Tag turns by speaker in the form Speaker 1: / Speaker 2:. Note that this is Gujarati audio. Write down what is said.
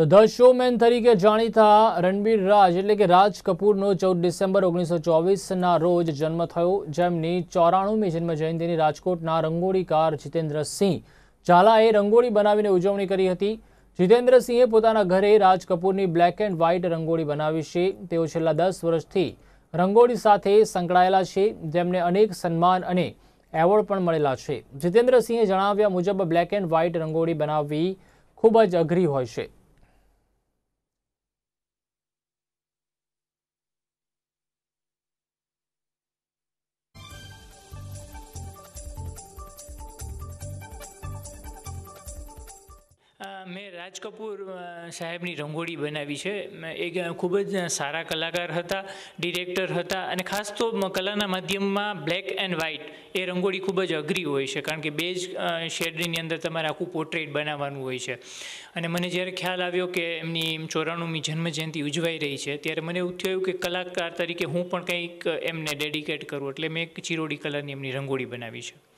Speaker 1: તો ધ શોમેન તરીકે જાણીતા રણબીર રાજ એટલે કે રાજ કપૂરનો ચૌદ ડિસેમ્બર ઓગણીસો ચોવીસના રોજ જન્મ થયો જેમની ચોરાણુમી જન્મજયંતિની રાજકોટના રંગોળીકાર જીતેન્દ્રસિંહ ઝાલાએ રંગોળી બનાવીને ઉજવણી કરી હતી જીતેન્દ્રસિંહે પોતાના ઘરે રાજ કપૂરની બ્લેક એન્ડ વ્હાઇટ રંગોળી બનાવી છે તેઓ છેલ્લા દસ વર્ષથી રંગોળી સાથે સંકળાયેલા છે જેમને અનેક સન્માન અને એવોર્ડ પણ મળેલા છે જીતેન્દ્રસિંહે જણાવ્યા મુજબ બ્લેક એન્ડ વ્હાઇટ રંગોળી બનાવવી ખૂબ જ અઘરી હોય છે
Speaker 2: મેં રાજ કપૂર સાહેબની રંગોળી બનાવી છે એક ખૂબ જ સારા કલાકાર હતા ડિરેક્ટર હતા અને ખાસ તો કલાના માધ્યમમાં બ્લેક એન્ડ વ્હાઇટ એ રંગોળી ખૂબ જ અઘરી હોય છે કારણ કે બે જ શેડની અંદર તમારે આખું પોર્ટ્રેટ બનાવવાનું હોય છે અને મને જ્યારે ખ્યાલ આવ્યો કે એમની ચોરાણુમી જન્મજયંતિ ઉજવાઈ રહી છે ત્યારે મને એવું થયું કે કલાકાર તરીકે હું પણ કંઈક એમને ડેડિકેટ કરું એટલે મેં એક ચિરોડી કલરની એમની રંગોળી બનાવી છે